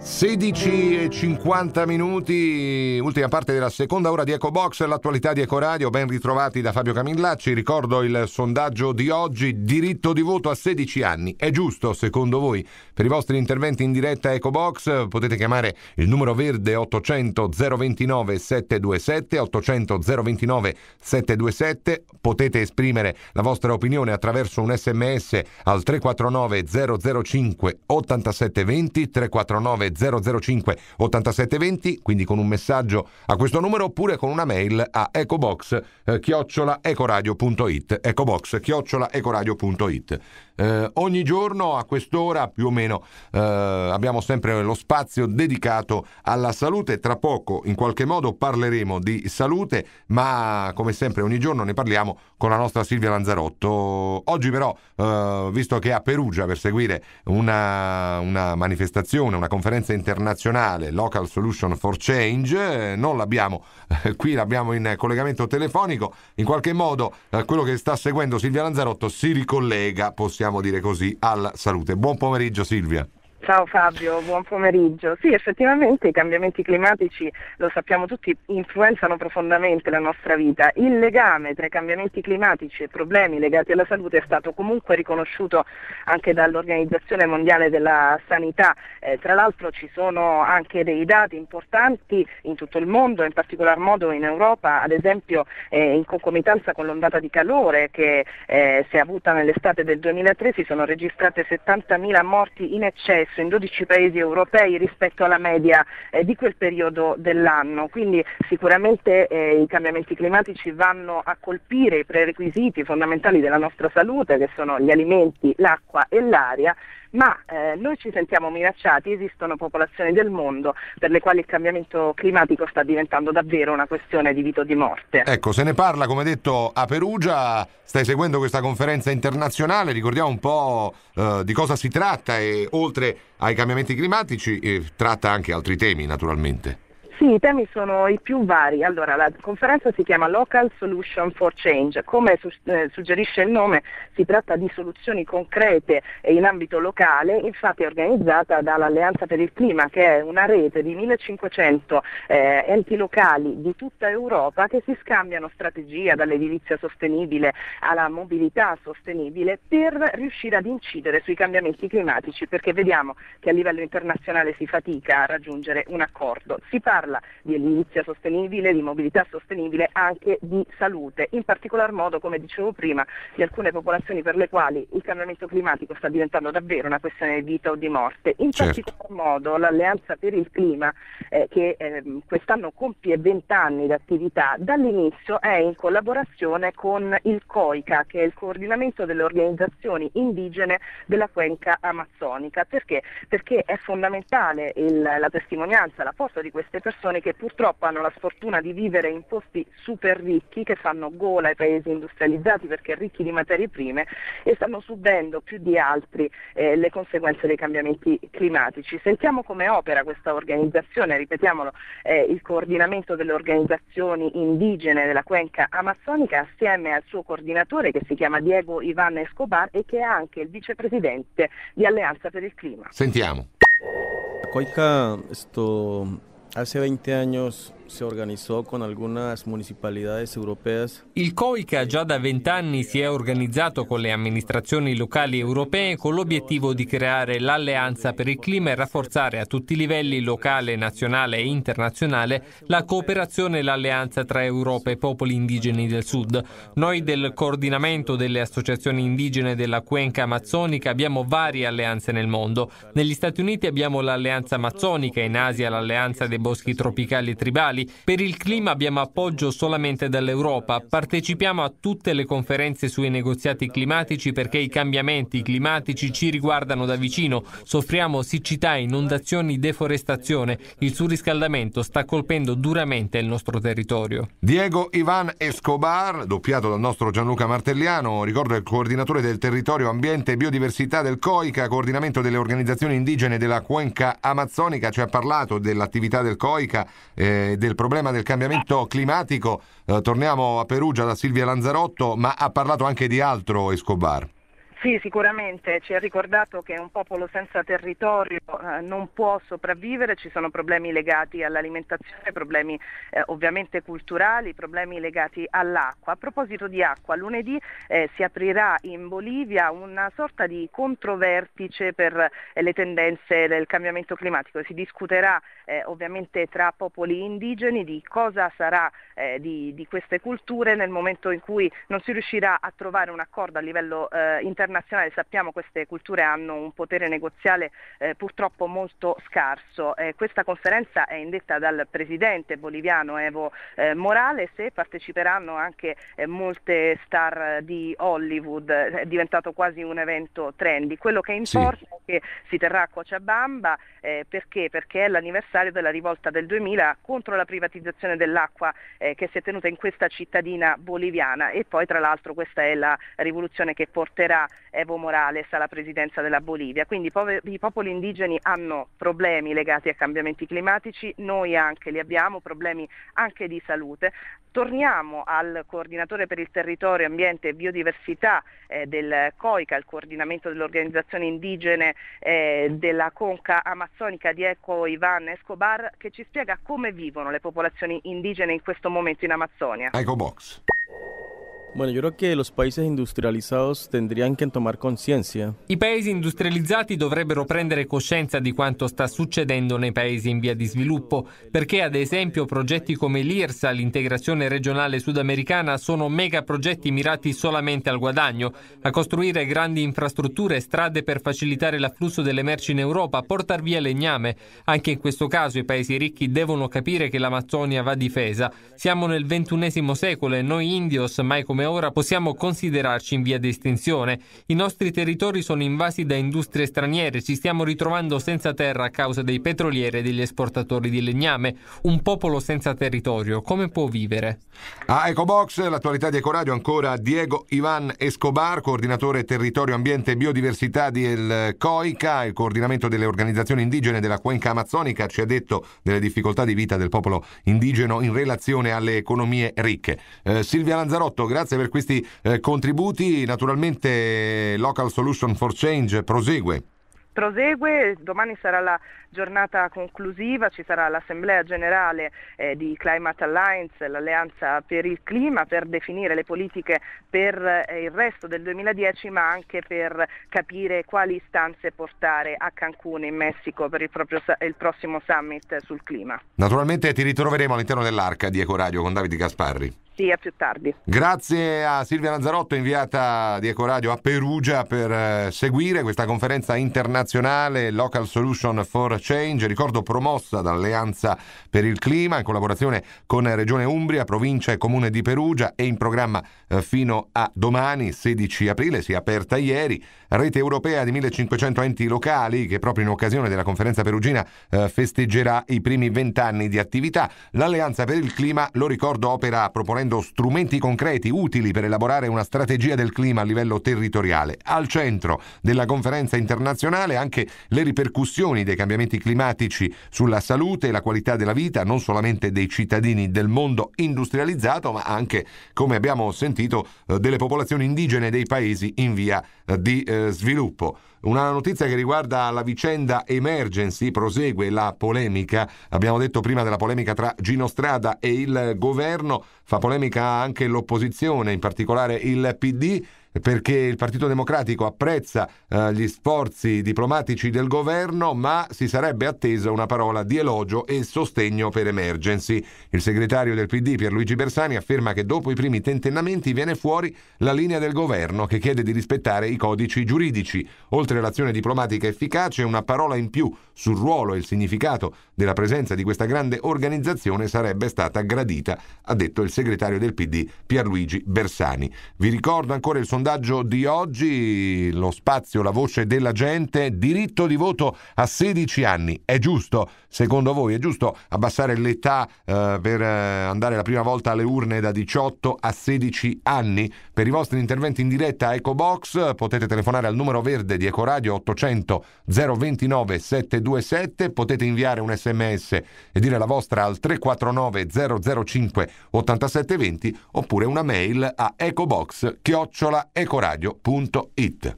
16 e 50 minuti, ultima parte della seconda ora di EcoBox, l'attualità di Ecoradio, ben ritrovati da Fabio Camillacci. Ricordo il sondaggio di oggi, diritto di voto a 16 anni. È giusto secondo voi? Per i vostri interventi in diretta a EcoBox potete chiamare il numero verde 800 029 727, 800 029 727, potete esprimere la vostra opinione attraverso un sms al 349 005 8720, 349 9 005 8720, quindi con un messaggio a questo numero oppure con una mail a ecobox eh, chiocciolaecoradio.it ecobox chiocciolaecoradio.it eh, ogni giorno a quest'ora più o meno eh, abbiamo sempre lo spazio dedicato alla salute tra poco in qualche modo parleremo di salute ma come sempre ogni giorno ne parliamo con la nostra Silvia Lanzarotto oggi però eh, visto che è a Perugia per seguire una, una manifestazione una conferenza conferenza internazionale Local Solution for Change, eh, non l'abbiamo eh, qui, l'abbiamo in collegamento telefonico, in qualche modo eh, quello che sta seguendo Silvia Lanzarotto si ricollega, possiamo dire così, alla salute. Buon pomeriggio Silvia. Ciao Fabio, buon pomeriggio. Sì, effettivamente i cambiamenti climatici, lo sappiamo tutti, influenzano profondamente la nostra vita. Il legame tra i cambiamenti climatici e problemi legati alla salute è stato comunque riconosciuto anche dall'Organizzazione Mondiale della Sanità. Eh, tra l'altro ci sono anche dei dati importanti in tutto il mondo, in particolar modo in Europa, ad esempio eh, in concomitanza con l'ondata di calore che eh, si è avuta nell'estate del 2003 si sono registrate 70.000 morti in eccesso basso in 12 paesi europei rispetto alla media eh, di quel periodo dell'anno. Quindi sicuramente eh, i cambiamenti climatici vanno a colpire i prerequisiti fondamentali della nostra salute che sono gli alimenti, l'acqua e l'aria ma eh, noi ci sentiamo minacciati, esistono popolazioni del mondo per le quali il cambiamento climatico sta diventando davvero una questione di vita o di morte. Ecco, se ne parla, come detto, a Perugia, stai seguendo questa conferenza internazionale, ricordiamo un po' eh, di cosa si tratta e oltre ai cambiamenti climatici eh, tratta anche altri temi naturalmente. Sì, i temi sono i più vari. Allora, la conferenza si chiama Local Solution for Change. Come eh, suggerisce il nome, si tratta di soluzioni concrete in ambito locale, infatti è organizzata dall'Alleanza per il Clima, che è una rete di 1500 eh, enti locali di tutta Europa che si scambiano strategia dall'edilizia sostenibile alla mobilità sostenibile per riuscire ad incidere sui cambiamenti climatici, perché vediamo che a livello internazionale si fatica a raggiungere un accordo. Si parla parla di edilizia sostenibile, di mobilità sostenibile, anche di salute, in particolar modo, come dicevo prima, di alcune popolazioni per le quali il cambiamento climatico sta diventando davvero una questione di vita o di morte. In certo. particolar modo l'Alleanza per il Clima, eh, che eh, quest'anno compie 20 anni di attività, dall'inizio è in collaborazione con il COICA, che è il coordinamento delle organizzazioni indigene della cuenca amazzonica. Perché? Perché è fondamentale il, la testimonianza, la l'apporto di queste persone persone che purtroppo hanno la sfortuna di vivere in posti super ricchi che fanno gola ai paesi industrializzati perché ricchi di materie prime e stanno subendo più di altri eh, le conseguenze dei cambiamenti climatici. Sentiamo come opera questa organizzazione, ripetiamolo, eh, il coordinamento delle organizzazioni indigene della cuenca amazzonica assieme al suo coordinatore che si chiama Diego Ivan Escobar e che è anche il vicepresidente di Alleanza per il Clima. Sentiamo. Coica, esto Hace 20 años se organizzò con alcune municipalità europee. Il COICA già da vent'anni si è organizzato con le amministrazioni locali europee con l'obiettivo di creare l'alleanza per il clima e rafforzare a tutti i livelli locale, nazionale e internazionale la cooperazione e l'alleanza tra Europa e popoli indigeni del Sud. Noi del coordinamento delle associazioni indigene della Cuenca Amazzonica abbiamo varie alleanze nel mondo. Negli Stati Uniti abbiamo l'alleanza amazzonica, in Asia l'alleanza dei boschi tropicali e tribali internazionali. Per il clima abbiamo appoggio solamente dall'Europa. Partecipiamo a tutte le conferenze sui negoziati climatici perché i cambiamenti climatici ci riguardano da vicino. Soffriamo siccità, inondazioni, deforestazione. Il surriscaldamento sta colpendo duramente il nostro territorio. Diego Ivan Escobar, doppiato dal nostro Gianluca Martelliano, ricordo è il coordinatore del territorio, ambiente e biodiversità del COICA, coordinamento delle organizzazioni indigene della cuenca amazzonica, ci ha parlato dell'attività del COICA, eh, del problema del cambiamento climatico. Eh, torniamo a Perugia da Silvia Lanzarotto, ma ha parlato anche di altro Escobar. Sì, sicuramente ci ha ricordato che un popolo senza territorio eh, non può sopravvivere, ci sono problemi legati all'alimentazione, problemi eh, ovviamente culturali, problemi legati all'acqua. A proposito di acqua, lunedì eh, si aprirà in Bolivia una sorta di controvertice per eh, le tendenze del cambiamento climatico. Si discuterà eh, ovviamente tra popoli indigeni di cosa sarà eh, di, di, queste culture nel momento in cui non si riuscirà a trovare un accordo a livello internazionale internazionale sappiamo che queste culture hanno un potere negoziale eh, purtroppo molto scarso. Eh, questa conferenza è indetta dal presidente boliviano Evo eh, Morales e parteciperanno anche eh, molte star di Hollywood, è diventato quasi un evento trendy. Quello che importa sì. è che si terrà a Cochabamba eh, perché? perché? è l'anniversario della rivolta del 2000 contro la privatizzazione dell'acqua eh, che si è tenuta in questa cittadina boliviana e poi tra l'altro questa è la rivoluzione che porterà Evo Morales alla presidenza della Bolivia. Quindi i popoli indigeni hanno problemi legati ai cambiamenti climatici, noi anche li abbiamo, problemi anche di salute. Torniamo al coordinatore per il territorio, ambiente e biodiversità eh, del COICA, il coordinamento dell'organizzazione indigene eh, della conca amazzonica di Eco Ivan Escobar, che ci spiega come vivono le popolazioni indigene in questo momento in Amazzonia. Eco Box. Bueno, yo creo que los países industrializados tendrían que tomar conciencia. I paesi industrializzati dovrebbero prendere coscienza di quanto sta succedendo nei paesi in via di sviluppo, perché ad esempio progetti come l'IRSA, l'integrazione regionale sudamericana, sono megaprogetti mirati solamente al guadagno, a costruire grandi infrastrutture e strade per facilitare l'afflusso delle merci in Europa, portar via legname. Anche in questo caso i paesi ricchi devono capire che l'Amazzonia va difesa. Siamo nel ventunesimo secolo e noi indios mai come come ora possiamo considerarci in via di estinzione. I nostri territori sono invasi da industrie straniere, ci stiamo ritrovando senza terra a causa dei petrolieri e degli esportatori di legname. Un popolo senza territorio, come può vivere? A Ecobox, l'attualità di Ecoradio ancora Diego Ivan Escobar, coordinatore territorio, ambiente e biodiversità del COICA, il coordinamento delle organizzazioni indigene della Cuenca Amazzonica, ci ha detto delle difficoltà di vita del popolo indigeno in relazione alle economie ricche. Eh, Silvia Lanzarotto, grazie grazie per questi eh, contributi. Naturalmente Local Solution for Change prosegue prosegue, domani sarà la giornata conclusiva, ci sarà l'Assemblea Generale eh, di Climate Alliance, l'Alleanza per il Clima, per definire le politiche per eh, il resto del 2010 ma anche per capire quali istanze portare a Cancun in Messico per il, proprio, il prossimo summit sul clima. Naturalmente ti ritroveremo all'interno dell'arca di Ecoradio con Davide Gasparri. Sì, a più tardi. Grazie a Silvia Lanzarotto, inviata di Ecoradio a Perugia per eh, seguire questa conferenza internazionale Local Solution for Change, ricordo promossa dall'Alleanza per il Clima in collaborazione con Regione Umbria, Provincia e Comune di Perugia e in programma eh, fino a domani, 16 aprile, si è aperta ieri, rete europea di 1500 enti locali che proprio in occasione della conferenza perugina eh, festeggerà i primi vent'anni di attività. L'Alleanza per il Clima, lo ricordo, opera proponendo costruendo strumenti concreti utili per elaborare una strategia del clima a livello territoriale. Al centro della conferenza internazionale anche le ripercussioni dei cambiamenti climatici sulla salute e la qualità della vita non solamente dei cittadini del mondo industrializzato, ma anche, come abbiamo sentito, eh, delle popolazioni indigene dei paesi in via eh, di eh, sviluppo. Una notizia che riguarda la vicenda Emergency, prosegue la polemica, abbiamo detto prima della polemica tra Gino Strada e il governo, fa polemica anche l'opposizione, in particolare il PD perché il Partito Democratico apprezza eh, gli sforzi diplomatici del governo, ma si sarebbe attesa una parola di elogio e sostegno per emergency. Il segretario del PD Pierluigi Bersani afferma che dopo i primi tentennamenti viene fuori la linea del governo che chiede di rispettare i codici giuridici. Oltre all'azione diplomatica efficace, una parola in più sul ruolo e il significato della presenza di questa grande organizzazione sarebbe stata gradita, ha detto il segretario del PD Pierluigi Bersani. Vi ricordo ancora il sondaggio sondaggio di oggi, lo spazio, la voce della gente, diritto di voto a 16 anni. È giusto, secondo voi, è giusto abbassare l'età eh, per eh, andare la prima volta alle urne da 18 a 16 anni? Per i vostri interventi in diretta a EcoBox potete telefonare al numero verde di Ecoradio 800 029 727, potete inviare un sms e dire la vostra al 349 005 8720 oppure una mail a ecobox chiocciola ecoradio.it.